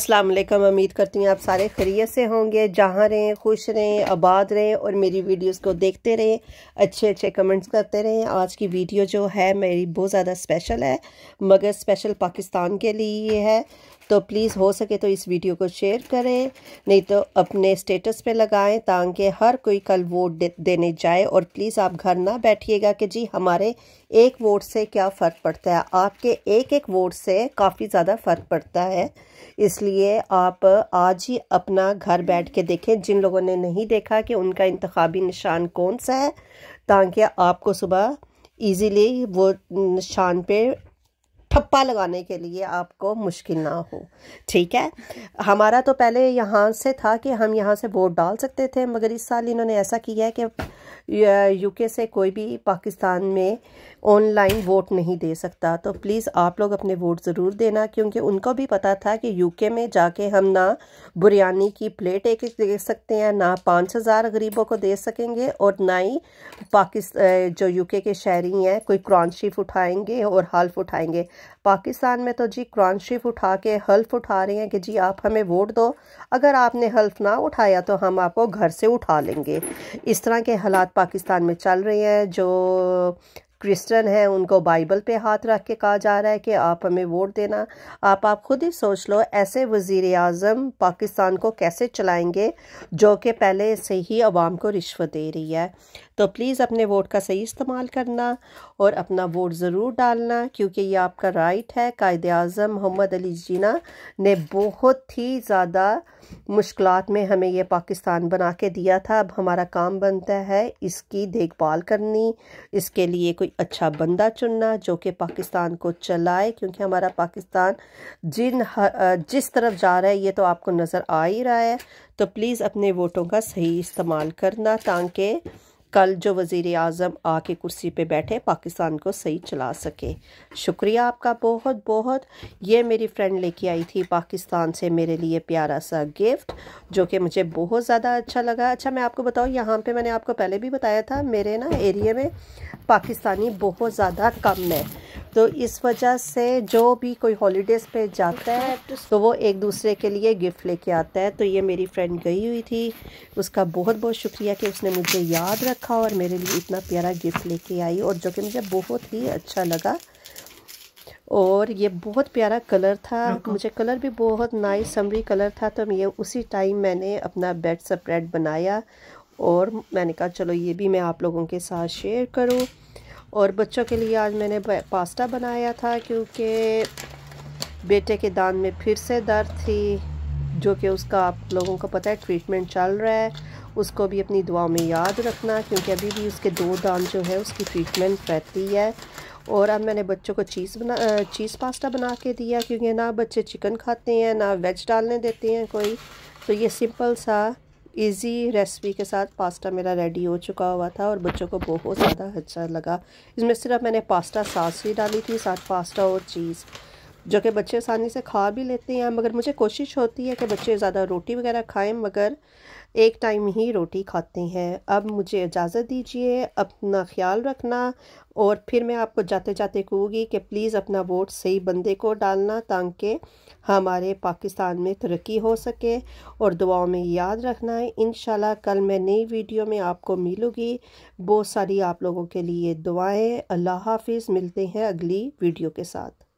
असलम उम्मीद करती हूँ आप सारे खरीय से होंगे जहाँ रहें खुश रहें आबाद रहें और मेरी वीडियोस को देखते रहें अच्छे अच्छे कमेंट्स करते रहें आज की वीडियो जो है मेरी बहुत ज़्यादा स्पेशल है मगर स्पेशल पाकिस्तान के लिए है तो प्लीज़ हो सके तो इस वीडियो को शेयर करें नहीं तो अपने स्टेटस पे लगाएं ताकि हर कोई कल वोट दे, देने जाए और प्लीज़ आप घर ना बैठिएगा कि जी हमारे एक वोट से क्या फ़र्क पड़ता है आपके एक एक वोट से काफ़ी ज़्यादा फ़र्क पड़ता है इसलिए आप आज ही अपना घर बैठ के देखें जिन लोगों ने नहीं देखा कि उनका इंतबी निशान कौन सा है ताकि आपको सुबह ईज़िली वो निशान पर ठप्पा लगाने के लिए आपको मुश्किल ना हो ठीक है हमारा तो पहले यहाँ से था कि हम यहाँ से वोट डाल सकते थे मगर इस साल इन्होंने ऐसा किया है कि यूके से कोई भी पाकिस्तान में ऑनलाइन वोट नहीं दे सकता तो प्लीज़ आप लोग अपने वोट ज़रूर देना क्योंकि उनको भी पता था कि यूके में जाके हम ना बिरयानी की प्लेट एक एक दे सकते हैं ना पाँच हज़ार गरीबों को दे सकेंगे और ना ही पाकिस्तान जो यूके के शहरी हैं कोई क्रॉन शीफ उठाएंगे और हल्फ उठाएंगे पाकिस्तान में तो जी क्रॉन्शिप उठा के हल्फ उठा रहे हैं कि जी आप हमें वोट दो अगर आपने हल्फ ना उठाया तो हम आपको घर से उठा लेंगे इस तरह के हालात पाकिस्तान में चल रहे हैं जो क्रिश्चियन हैं उनको बाइबल पे हाथ रख के कहा जा रहा है कि आप हमें वोट देना आप आप खुद ही सोच लो ऐसे वज़ी अजम पाकिस्तान को कैसे चलाएंगे जो कि पहले से ही आवाम को रिश्वत दे रही है तो प्लीज़ अपने वोट का सही इस्तेमाल करना और अपना वोट ज़रूर डालना क्योंकि ये आपका राइट है कायद अजम मोहम्मद अली जीना ने बहुत ही ज़्यादा मुश्किल में हमें यह पाकिस्तान बना के दिया था अब हमारा काम बनता है इसकी देखभाल करनी इसके लिए कोई कोई अच्छा बंदा चुनना जो कि पाकिस्तान को चलाए क्योंकि हमारा पाकिस्तान जिन जिस तरफ जा रहा है ये तो आपको नज़र आ ही रहा है तो प्लीज़ अपने वोटों का सही इस्तेमाल करना ताकि कल जो वज़ी अजम आके कुर्सी पे बैठे पाकिस्तान को सही चला सके शुक्रिया आपका बहुत बहुत ये मेरी फ्रेंड लेके आई थी पाकिस्तान से मेरे लिए प्यारा सा गिफ्ट जो कि मुझे बहुत ज़्यादा अच्छा लगा अच्छा मैं आपको बताऊँ यहाँ पे मैंने आपको पहले भी बताया था मेरे ना एरिए में पाकिस्तानी बहुत ज़्यादा कम है तो इस वजह से जो भी कोई हॉलीडेज़ पे जाता है तो वो एक दूसरे के लिए गिफ्ट लेके आता है तो ये मेरी फ्रेंड गई हुई थी उसका बहुत बहुत शुक्रिया कि उसने मुझे याद रखा और मेरे लिए इतना प्यारा गिफ्ट लेके आई और जो कि मुझे बहुत ही अच्छा लगा और ये बहुत प्यारा कलर था मुझे कलर भी बहुत नाइस समरी कलर था तो ये उसी टाइम मैंने अपना बेड सप्रेड बनाया और मैंने कहा चलो ये भी मैं आप लोगों के साथ शेयर करूँ और बच्चों के लिए आज मैंने पास्ता बनाया था क्योंकि बेटे के दान में फिर से दर्द थी जो कि उसका आप लोगों को पता है ट्रीटमेंट चल रहा है उसको भी अपनी दुआओं में याद रखना क्योंकि अभी भी उसके दो दान जो है उसकी ट्रीटमेंट रहती है और अब मैंने बच्चों को चीज़ बना चीज़ पास्ता बना के दिया क्योंकि ना बच्चे चिकन खाते हैं ना वेज डालने देते हैं कोई तो ये सिंपल सा इजी रेसिपी के साथ पास्ता मेरा रेडी हो चुका हुआ था और बच्चों को बहुत ज़्यादा अच्छा लगा इसमें सिर्फ मैंने पास्ता सास ही डाली थी साथ पास्ता और चीज़ जो कि बच्चे आसानी से खा भी लेते हैं मगर मुझे कोशिश होती है कि बच्चे ज़्यादा रोटी वगैरह खाएं मगर एक टाइम ही रोटी खाते हैं अब मुझे इजाज़त दीजिए अपना ख्याल रखना और फिर मैं आपको जाते जाते कहूँगी कि प्लीज़ अपना वोट सही बंदे को डालना ताकि हमारे पाकिस्तान में तरक्की हो सके और दुआओं में याद रखना है इन कल मैं नई वीडियो में आपको मिलूँगी बहुत सारी आप लोगों के लिए दुआएँ अल्लाह हाफिज़ मिलते हैं अगली वीडियो के साथ